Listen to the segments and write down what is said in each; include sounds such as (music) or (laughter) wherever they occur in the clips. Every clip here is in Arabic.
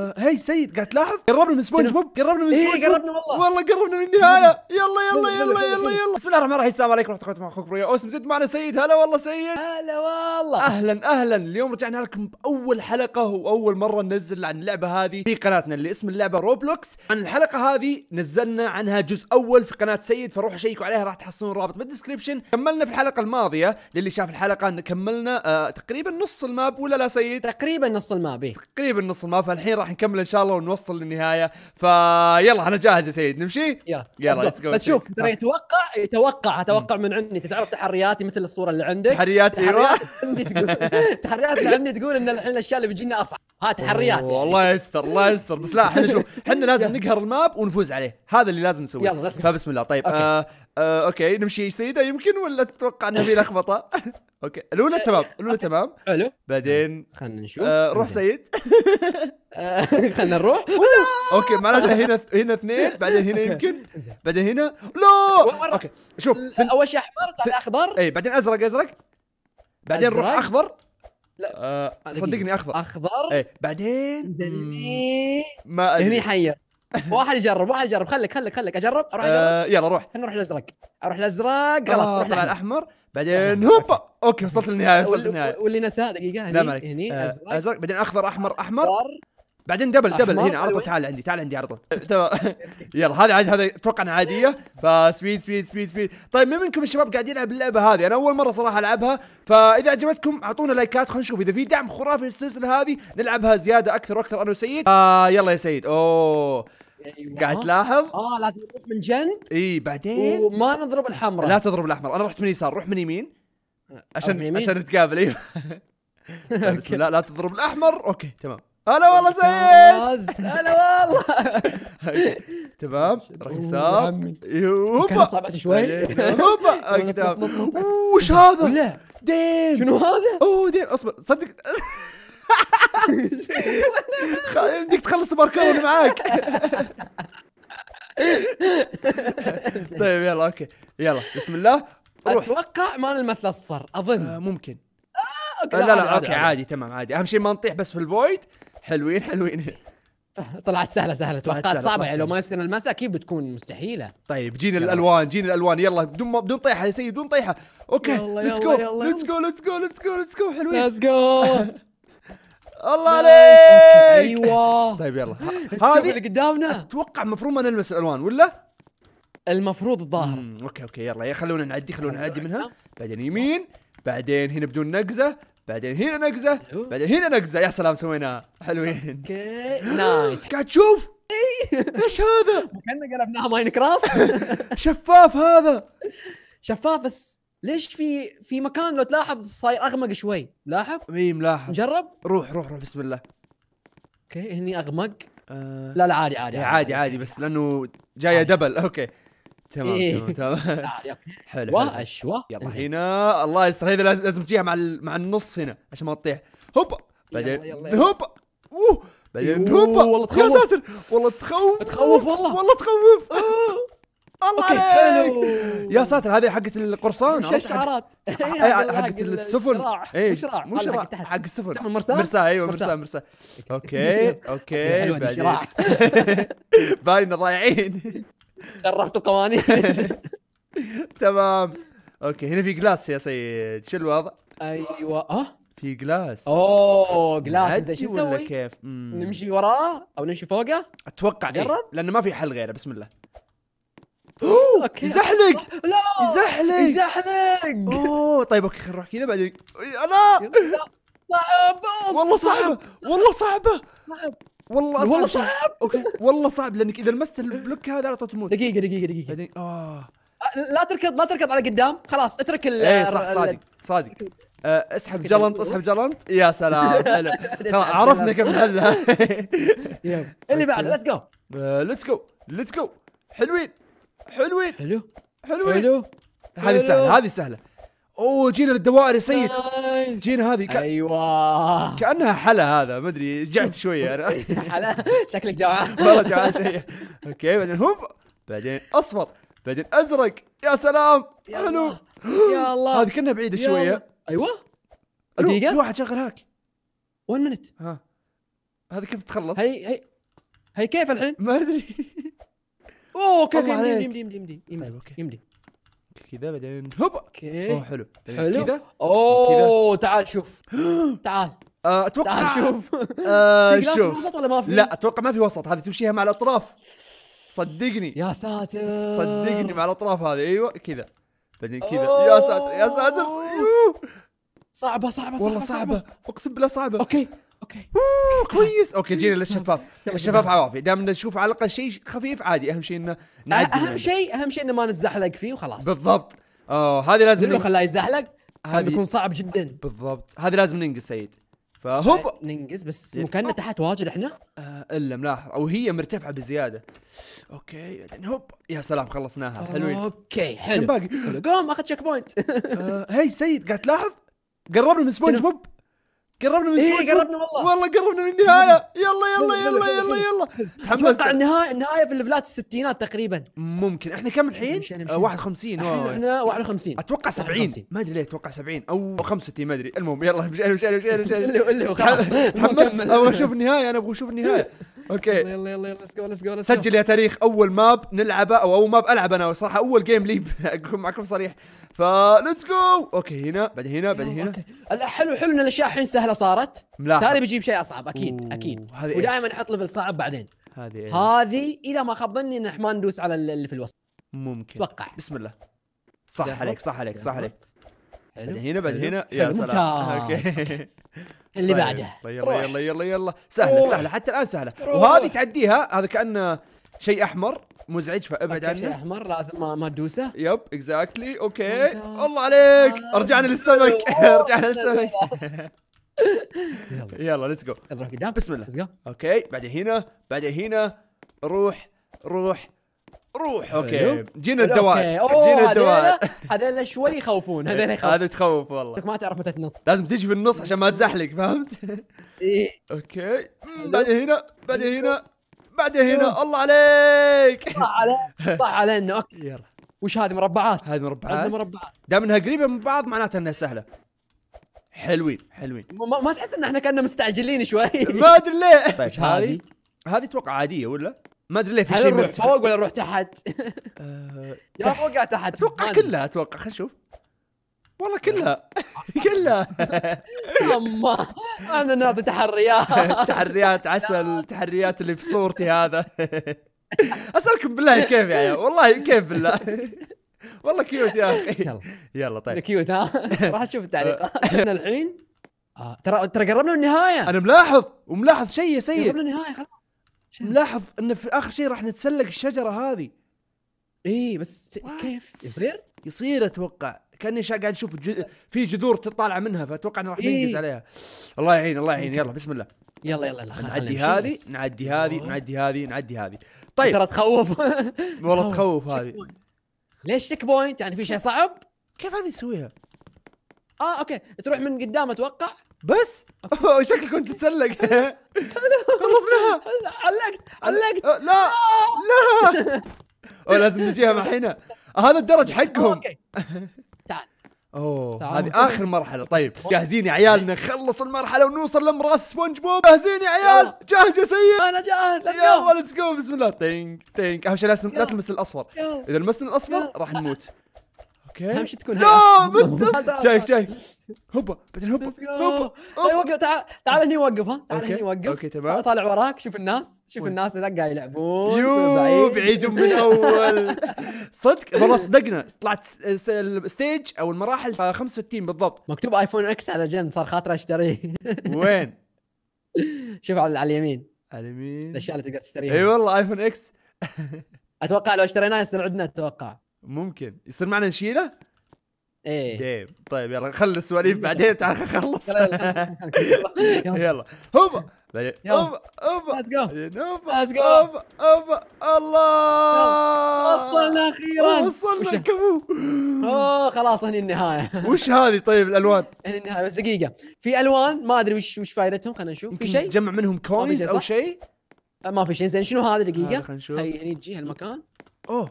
هاي سيد قاعد تلاحظ قربنا من سبونج بوب قربنا من إيه، سبونج بوب قربنا والله والله قربنا من النهايه يلا يلا يلا يلا يلا بسم الله الرحمن الرحيم السلام عليكم ورحمه الله وبركاته اخوكم بريا اوسم زد معنا سيد هلا والله سيد هلا والله اهلا اهلا اليوم رجعنا لكم باول حلقه واول مره ننزل عن اللعبه هذه في قناتنا اللي اسم اللعبه روبلوكس عن الحلقه هذه نزلنا عنها جزء اول في قناه سيد فروحوا شيكوا عليها راح تحصلون رابط بالدسكربشن كملنا في الحلقه الماضيه للي شاف الحلقه كملنا آه، تقريبا نص الماب ولا لا سيد تقريبا نص الماب إيه. تقريبا نص الماب فالحين راح نكمل ان شاء الله ونوصل للنهايه فيلا انا جاهز يا سيد نمشي يلا يلا بس, بس شوف ترى يتوقع يتوقع اتوقع من عندي تعرف تحرياتي مثل الصوره اللي عندك تحرياتي أيوة. تحرياتي عندي تقول (laughs) تحرياتي عندي تقول ان الحين الاشياء اللي بتجينا اصعب ها تحريات يعني. يستر الله يستر بس لا احنا شوف احنا لازم نقهر الماب ونفوز عليه هذا اللي لازم نسويه يلا فبسم الله طيب اوكي, آه آه اوكي نمشي سيده يمكن ولا تتوقع انه في لخبطه (laughs) اوكي الاولى آه، تمام الاولى تمام حلو بعدين آه، خلينا نشوف آه روح سيد (laughs) آه، خلينا نروح (laughs) اوكي معناته هنا هنا اثنين بعدين هنا يمكن بعدين هنا لا اوكي شوف اول شيء احمر بعدين اخضر اي بعدين ازرق ازرق بعدين روح اخضر لا آه, آه، صدقني اخضر اخضر ايه بعدين ما ادري هني حير (laughs) واحد يجرب واحد يجرب خليك خليك خليك اجرب اروح اجرب آه يلا روح خلينا نروح الازرق اروح الازرق غلط آه طلع الاحمر بعدين هوبا اوكي وصلت للنهايه وصلت للنهايه واللي نساه دقيقه هني هني آه، ازرق, أزرق. بعدين اخضر احمر احمر بعدين دبل دبل هنا على طول تعال عندي تعال عندي على طول (laughs) (laughs) يلا هذا عاد هذا اتوقع انها عاديه فسبيد سبيد سبيد سبيد طيب مين منكم الشباب قاعد يلعب اللعبه هذه انا اول مره صراحه العبها فاذا عجبتكم اعطونا لايكات خلينا نشوف اذا في دعم خرافي للسلسله هذه نلعبها زياده اكثر واكثر انا وسيد آه يلا يا سيد اوه أيوة. قاعد تلاحظ اه لازم نروح من جنب اي بعدين وما نضرب الحمراء لا تضرب الاحمر انا رحت من يسار روح من يمين عشان عشان نتقابل ايوه (laughs) بسم الله لا تضرب الاحمر اوكي تمام هلا والله سيد هلا والله (laughs) تمام راح يسار هوبا صعبت شوي هوبا قدام (laughs) وش هذا؟ لا ديم شنو هذا؟ اوه ديم اصبر صدق بدك (laughs) تخلص الماركر اللي معاك طيب يلا اوكي يلا بسم الله روح اتوقع ما نلمس الاصفر اظن آه، ممكن آه، آه، لا لا اوكي عادي تمام عادي اهم شيء ما نطيح بس في الفويد حلوين حلوين (laughs) طلعت سهله سهله توقعت صعبه لو ما يصير المسا اكيد بتكون مستحيله طيب جينا الالوان جينا الالوان يلا بدون بدون طيحه يا سيد بدون طيحه اوكي ليتس جو ليتس جو ليتس جو ليتس جو ليتس جو حلوين ليتس جو (laughs) الله عليك ايوه (laughs) طيب يلا هذه اللي قدامنا اتوقع المفروض ما نلمس الالوان ولا المفروض الظاهر اوكي اوكي يلا خلونا نعدي خلونا نعدي منها بعدين يمين بعدين هنا بدون نقزه بعدين هنا نقزه أيوه. بعدين هنا نقزه يا سلام سويناها حلوين اوكي نايس (laughs) قاعد تشوف ايش هذا؟ كنا قلبناها ماين كرافت (laughs) شفاف هذا شفاف بس ليش في في مكان لو تلاحظ صاير اغمق شوي لاحظ؟ اي ملاحظ نجرب؟ روح روح روح بسم الله اوكي هني اغمق آه. لا لا عادي عادي, عادي, عادي بس لانه جايه دبل اوكي تمام إيه. تمام تمام (laughs) آه، (laughs) حلو واشوى يلا هنا الله يستر هذا لازم تجيها مع مع النص هنا عشان ما تطيح هوب بعدين هوب اوه بعدين هوب والله تخوف يا ساتر والله تخوف تخوف والله والله تخوف آه. (laughs) الله عليك يا ساتر هذه حقت القرصان مش الشعارات حقت السفن ايش مو شراع حق السفن مرساه مرساه ايوه مرساه مرساه اوكي اوكي يعني باين ضايعين شرحت القوانين (laughs) تمام اوكي هنا في جلاس يا سيد شو الوضع؟ ايوه اه في جلاس اوه جلاس زي شو نسوي؟ كيف؟ مم. نمشي وراه او نمشي فوقه؟ اتوقع إيه، جرب إيه؟ لانه ما في حل غيره بسم الله اوكي يزحلق لا يزحلق يزحلق اوه طيب اوكي خلينا نروح كذا بعدين انا صعب والله صعبه والله صعبه صعب والله والله صعب اوكي والله صعب لانك اذا لمست البلوك هذا على طول تموت دقيقه دقيقه دقيقه بعدين آه. اه لا تركض لا تركض على قدام خلاص اترك ال ايه صح صادق صادق آه، اسحب جلنط اسحب جلنط يا سلام (laughs) حلو عرفنا كيف (laughs) نحلها اللي بعده ليتس جو ليتس جو ليتس جو حلوين حلوين حلو حلوين حلو هذه سهله هذه سهله اوه جينا للدوائر يا سيد آه. نايس جين هذه ك... ايوه كانها حلا هذا ما ادري جعت شويه انا (laughs) حلا شكلك جوعان (laughs) والله جوعان شويه اوكي بعدين هوب بعدين اصفر بعدين ازرق يا سلام يا حلو (gasps) يا الله هذه كنا بعيده شويه ايوه دقيقه في واحد شغل هاك 1 مينت ها هذه كيف تخلص؟ هي هي هي كيف الحين؟ ما ادري اوه اوكي اوكي يمدي يمدي يمدي يمدي طيب، يمدي كذا بعدين هوب اوكي حلو حلو كذا اوه تعال شوف (gasps) تعال آه، اتوقع تعال (laughs) شوف في آه، وسط ولا ما في؟ لا اتوقع ما في وسط هذه تمشيها مع الاطراف صدقني يا ساتر صدقني مع الاطراف هذه ايوه كذا بعدين كذا يا ساتر يا ساتر صعبة صعبه صعبه والله صعبه اقسم بالله صعبه اوكي اوكي اوه كويس اوكي جينا للشفاف الشفاف عوافي دام نشوف على الاقل شيء خفيف عادي اهم شيء انه أه، نعدي اهم شيء اهم شيء انه ما نتزحلق فيه وخلاص بالضبط اوه هذه لازم كله خلاه يتزحلق هذا بيكون صعب جدا بالضبط هذه لازم ننقص سيد فهوب ننقز بس مكاننا تحت واجد احنا آه الا ملاحظ او هي مرتفعه بزياده اوكي بعدين هوب يا سلام خلصناها حلوين اوكي حلو باقي قوم اخذ تشيك بوينت آه هي سيد قاعد تلاحظ قربنا من سبونج بوب قربنا من سوالف إيه قربنا والله والله قربنا من النهايه يلا يلا يلا يلا يلا تحمس اتوقع النهايه النهايه في الليفلات الستينات تقريبا ممكن احنا كم الحين؟ 51 آه، احنا 51 اتوقع 70 ما ادري ليه اتوقع 70 او 65 ما ادري المهم يلا مش مشينا مشينا تحمست ابغى اشوف النهايه انا ابغى اشوف النهايه اوكي يلا يلا يلا ليتس جو ليتس جو سجل يا تاريخ اول ماب نلعبه او اول ماب العب انا صراحه اول جيم لي (laughs) اكون معكم صريح فليتس جو اوكي هنا بعدين هنا بعدين أيوه، هنا أوكي. حلو حلو ان الاشياء الحين سهله صارت ملاحظ ثاني بجيب شيء اصعب اكيد اكيد ودائما احط ليفل صعب بعدين هذه هذه اذا ما خاب ظني ان احنا ما ندوس على اللي في الوسط ممكن اتوقع بسم الله صح عليك صح عليك صح عليك بعد هنا بعد هنا يا سلام اوكي (laughs) اللي طيب، بعده طيب، يلا يلا يلا يلا سهله سهله حتى الان سهله وهذه تعديها هذا كانه شيء احمر مزعج فابعد عنه احمر لازم ما, ما تدوسه يب اكزاكتلي اوكي oh الله عليك رجعنا oh للسمك (laughs) رجعنا للسمك (laughs) يلا يلا ليتس جو نروح قدام بسم الله اوكي بعدين هنا بعدين هنا روح روح روح اوكي جينا الدوائر جينا الدوائر (laughs) هذول شوي يخوفون هذول إيه، يخوفون هذا تخوف والله ما تعرف متى تنط لازم تجي في النص عشان ما تزحلق فهمت؟ اوكي إيه. بعدين هنا بعدين هنا بعده هنا الله عليك (laughs) طاح عليه طاح عليه انه اوكي يلا وش هذه مربعات هذه مربعات هذه مربعات دام انها قريبه من بعض معناته انها سهله حلوين حلوين ما, ما تحس ان احنا كنا مستعجلين شوي (laughs) ما ادري ليه (laughs) طيب هذه هذه اتوقع عاديه ولا ما ادري ليه في شيء نروح فوق ولا نروح تحت؟ يا وقع تحت اتوقع كلها اتوقع خلينا نشوف والله كلها كلها يما انا ناطي تحريات (laughs) تحريات عسل تحريات اللي في صورتي هذا (laughs) اسالكم بالله كيف يعني والله كيف بالله (laughs) والله كيوت يا اخي يلا يلا طيب كيوت ها راح تشوف التعليقات احنا الحين آه، ترى ترى قربنا من النهايه انا ملاحظ وملاحظ شيء سيء قربنا النهايه خلاص ملاحظ انه في اخر شيء راح نتسلق الشجره هذه ايه بس كيف يصير؟ يصير اتوقع كاني قاعد اشوف ج... في جذور تطالع منها فاتوقع انه راح إيه. ينقز عليها الله يعين الله يعين يلا بسم الله يلا يلا يلا نعدي هذه نعدي هذه نعدي هذه نعدي هذه طيب ترى تخوف (laughs) والله تخوف هذه ليش تشيك بوينت يعني في شيء صعب كيف هذه تسويها اه اوكي تروح من قدام اتوقع بس (laughs) شكلك كنت تتسلق (laughs) خلصناها علقت علقت أه، لا آه. لا لازم نجيها الحين هذا الدرج حقهم اوكي اوه هذه اخر مرحله طيب جاهزين يا عيال نخلص المرحله ونوصل لمراس سبونج بوب جاهزين يا عيال جاهز يا سيد انا جاهز يلا ليتس جو بسم الله تينك تينك اهم شيء لا تلمس الاصفر اذا لمسنا الاصفر راح نموت اوكي اهم شيء تكون لا جايك (laughs) جايك هوبا بعدين هوبا هوبا وقف تعال تعال هني وقف ها تعال هني وقف اوكي تمام طالع وراك شوف الناس شوف الناس هناك قاعد يلعبون يو بعيد من (laughs) اول صدق والله صدقنا طلعت الستيج او المراحل 65 آه، بالضبط مكتوب ايفون اكس على جنب صار خاطره اشتريه (laughs) وين؟ شوف على اليمين على اليمين الاشياء اللي تقدر تشتريها اي والله ايفون اكس اتوقع لو اشتريناه يصير عندنا اتوقع ممكن يصير معنا نشيله؟ ايه طيب يلا خلي السواليف بعدين تعال خلص يلا (laughs) هوبا هوبا هوبا ليتس جو هوبا هوبا الله وصلنا اخيرا وصلنا كفو اوه خلاص هني النهايه وش هذه طيب الالوان؟ (laughs) هني النهايه بس دقيقه في الوان ما ادري وش وش فائدتهم خلينا نشوف في شيء جمع منهم كوينز او شيء أه، ما في شيء زين شنو هذا دقيقه؟ خلينا نشوف هني تجي هالمكان اوه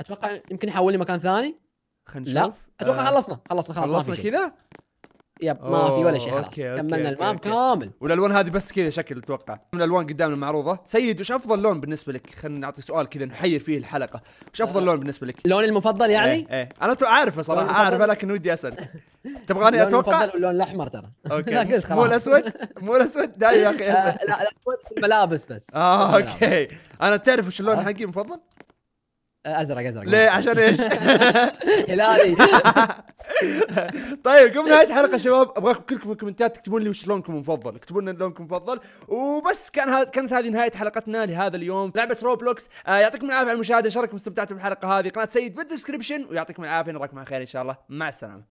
اتوقع يمكن يحول لي مكان ثاني خلينا نشوف لا اتوقع آه. خلصنا خلصنا خلاص خلصنا كذا يب ما في ولا شيء خلاص أوكي كملنا الماب كامل والالوان هذه بس كذا شكل اتوقع من الالوان قدامنا المعروضه سيد وش افضل لون بالنسبه لك خلينا نعطي سؤال كذا نحير فيه الحلقه وش افضل آه. لون بالنسبه لك لوني المفضل يعني ايه, ايه. انا عارفه صراحه عارفه لكن ودي اسال (laughs) تبغاني اتوقع اللون الاحمر ترى اوكي (laughs) مو الاسود مو الاسود دايما يا اخي آه، لا الاسود الملابس بس اه اوكي انا تعرف وش اللون حقي المفضل ازرق ازرق ليه عشان ايش؟ (laughs) هلالي (laughs) طيب قبل نهايه الحلقه شباب ابغاكم كلكم في الكومنتات تكتبون لي وش لونكم المفضل، اكتبوا لنا لونكم المفضل وبس كان كانت هذه نهايه حلقتنا لهذا اليوم لعبه روبلوكس آه يعطيكم العافيه على المشاهده ان شاء استمتعتوا بالحلقه هذه قناه سيد بالدسكربشن ويعطيكم العافيه نراكم على خير ان شاء الله مع السلامه